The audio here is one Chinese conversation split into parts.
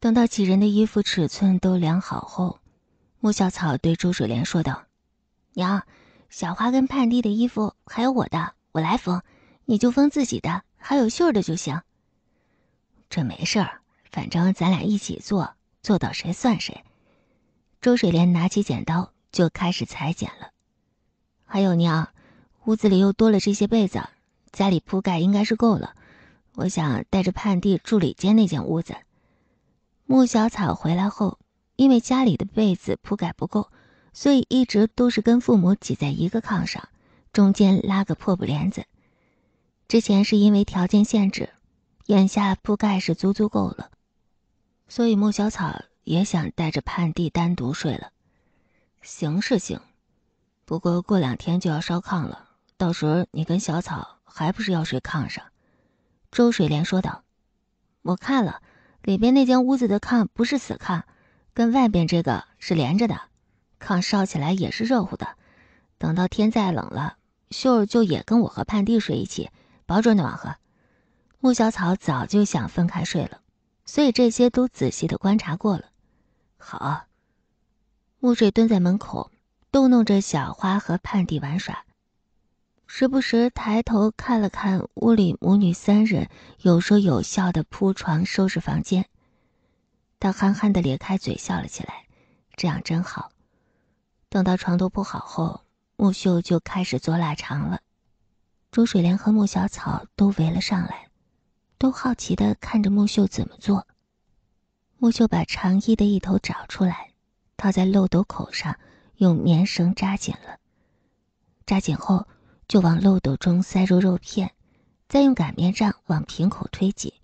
等到几人的衣服尺寸都量好后，穆小草对周水莲说道：“娘，小花跟盼弟的衣服还有我的，我来缝，你就缝自己的，还有秀儿的就行。这没事儿，反正咱俩一起做，做到谁算谁。”周水莲拿起剪刀就开始裁剪了。还有娘，屋子里又多了这些被子，家里铺盖应该是够了。我想带着盼弟住里间那间屋子。穆小草回来后，因为家里的被子铺盖不够，所以一直都是跟父母挤在一个炕上，中间拉个破布帘子。之前是因为条件限制，眼下铺盖是足足够了，所以穆小草也想带着盼弟单独睡了。行是行，不过过两天就要烧炕了，到时候你跟小草还不是要睡炕上？周水莲说道：“我看了。”里边那间屋子的炕不是死炕，跟外边这个是连着的，炕烧起来也是热乎的。等到天再冷了，秀儿就也跟我和盼弟睡一起，保准暖和。木小草早就想分开睡了，所以这些都仔细的观察过了。好，木水蹲在门口，逗弄着小花和盼弟玩耍。时不时抬头看了看屋里母女三人有说有笑的铺床收拾房间，他憨憨的咧开嘴笑了起来，这样真好。等到床都铺好后，木秀就开始做腊肠了，朱水莲和木小草都围了上来，都好奇的看着木秀怎么做。木秀把肠衣的一头找出来，套在漏斗口上，用棉绳扎紧了，扎紧后。就往漏斗中塞入肉片，再用擀面杖往瓶口推挤，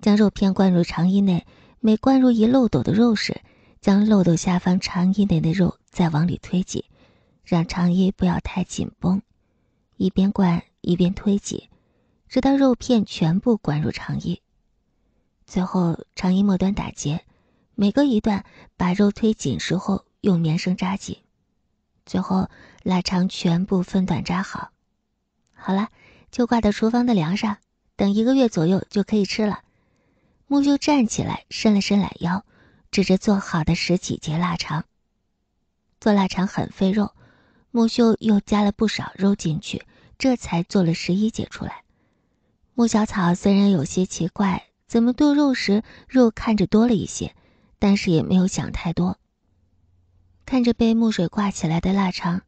将肉片灌入肠衣内。每灌入一漏斗的肉时，将漏斗下方肠衣内的肉再往里推挤，让肠衣不要太紧绷。一边灌一边推挤，直到肉片全部灌入肠衣。最后，肠衣末端打结，每隔一段把肉推紧时后用棉绳扎紧。最后，腊肠全部分段扎好。好了，就挂到厨房的梁上，等一个月左右就可以吃了。木秀站起来，伸了伸懒腰，指着做好的十几节腊肠。做腊肠很费肉，木秀又加了不少肉进去，这才做了十一节出来。木小草虽然有些奇怪，怎么剁肉时肉看着多了一些，但是也没有想太多。看着被木水挂起来的腊肠。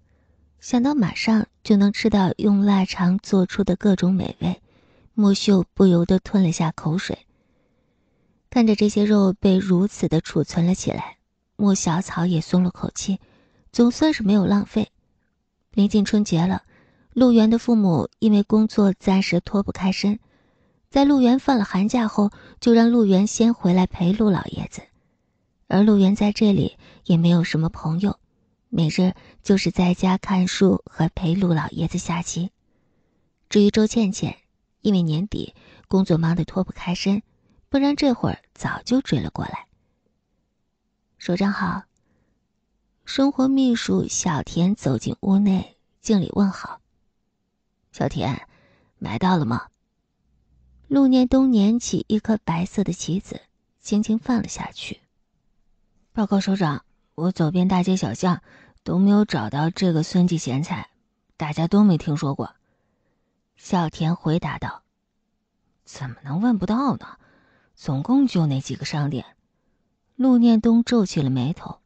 想到马上就能吃到用腊肠做出的各种美味，莫秀不由得吞了下口水。看着这些肉被如此的储存了起来，莫小草也松了口气，总算是没有浪费。临近春节了，陆源的父母因为工作暂时脱不开身，在陆源放了寒假后，就让陆源先回来陪陆老爷子。而陆源在这里也没有什么朋友。每日就是在家看书和陪陆老爷子下棋。至于周倩倩，因为年底工作忙得脱不开身，不然这会儿早就追了过来。首长好。生活秘书小田走进屋内，敬礼问好。小田，买到了吗？陆念东捻起一颗白色的棋子，轻轻放了下去。报告首长。我走遍大街小巷，都没有找到这个孙记咸菜，大家都没听说过。小田回答道：“怎么能问不到呢？总共就那几个商店。”陆念东皱起了眉头：“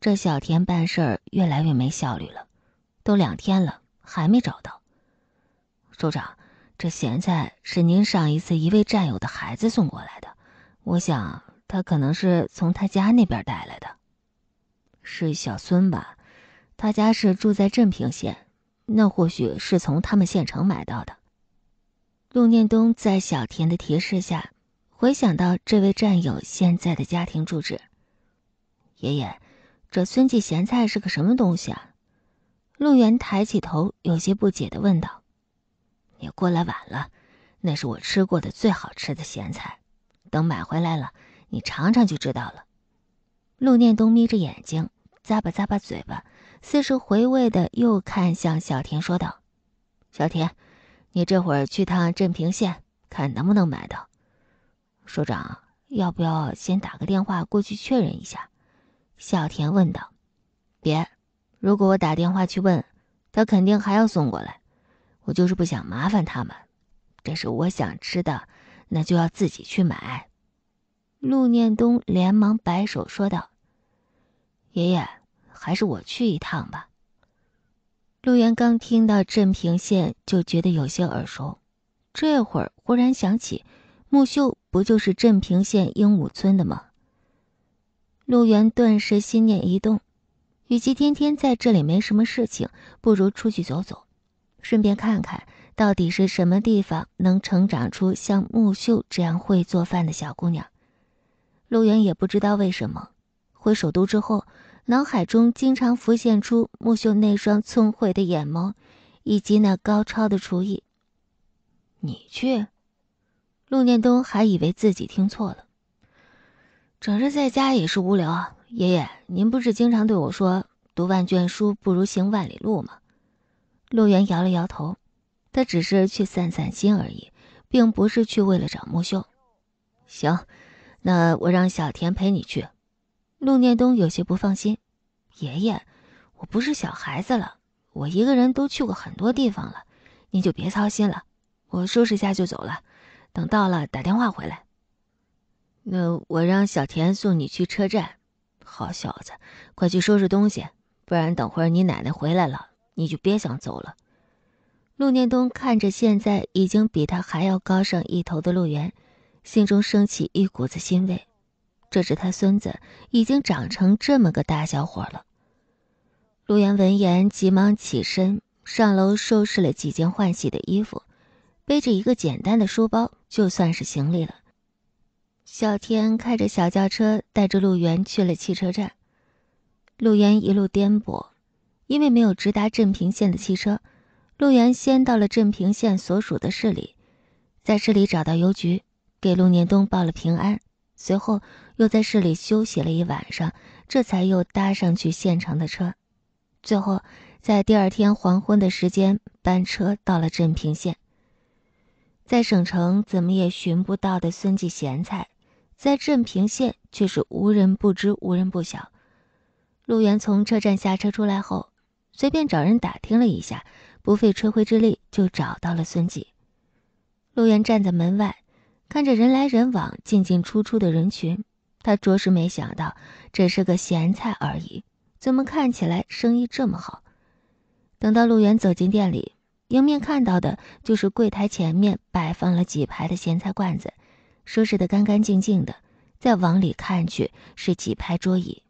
这小田办事儿越来越没效率了，都两天了还没找到。”首长，这咸菜是您上一次一位战友的孩子送过来的，我想他可能是从他家那边带来的。是小孙吧，他家是住在镇平县，那或许是从他们县城买到的。陆念东在小田的提示下，回想到这位战友现在的家庭住址。爷爷，这孙记咸菜是个什么东西啊？陆源抬起头，有些不解的问道：“你过来晚了，那是我吃过的最好吃的咸菜，等买回来了，你尝尝就知道了。”陆念东眯着眼睛。咂吧咂吧嘴巴，似是回味的，又看向小田说道：“小田，你这会儿去趟镇平县，看能不能买到。”“首长，要不要先打个电话过去确认一下？”小田问道。“别，如果我打电话去问，他肯定还要送过来，我就是不想麻烦他们。这是我想吃的，那就要自己去买。”陆念东连忙摆手说道。爷爷，还是我去一趟吧。陆源刚听到镇平县就觉得有些耳熟，这会儿忽然想起，木秀不就是镇平县鹦鹉村的吗？陆源顿时心念一动，与其天天在这里没什么事情，不如出去走走，顺便看看到底是什么地方能成长出像木秀这样会做饭的小姑娘。陆源也不知道为什么，回首都之后。脑海中经常浮现出木秀那双聪慧的眼眸，以及那高超的厨艺。你去？陆念东还以为自己听错了。整日在家也是无聊。爷爷，您不是经常对我说“读万卷书不如行万里路”吗？陆源摇了摇头，他只是去散散心而已，并不是去为了找木秀。行，那我让小田陪你去。陆念东有些不放心，爷爷，我不是小孩子了，我一个人都去过很多地方了，您就别操心了。我收拾一下就走了，等到了打电话回来。那我让小田送你去车站。好小子，快去收拾东西，不然等会儿你奶奶回来了，你就别想走了。陆念东看着现在已经比他还要高上一头的陆源，心中升起一股子欣慰。这是他孙子已经长成这么个大小伙了。陆源闻言，急忙起身，上楼收拾了几件换洗的衣服，背着一个简单的书包，就算是行李了。小天开着小轿车，带着陆源去了汽车站。陆源一路颠簸，因为没有直达镇平县的汽车，陆源先到了镇平县所属的市里，在市里找到邮局，给陆年东报了平安。随后又在市里休息了一晚上，这才又搭上去县城的车。最后，在第二天黄昏的时间，班车到了镇平县。在省城怎么也寻不到的孙记咸菜，在镇平县却是无人不知、无人不晓。陆源从车站下车出来后，随便找人打听了一下，不费吹灰之力就找到了孙记。陆源站在门外。看着人来人往、进进出出的人群，他着实没想到这是个咸菜而已，怎么看起来生意这么好？等到陆远走进店里，迎面看到的就是柜台前面摆放了几排的咸菜罐子，收拾得干干净净的。再往里看去，是几排桌椅。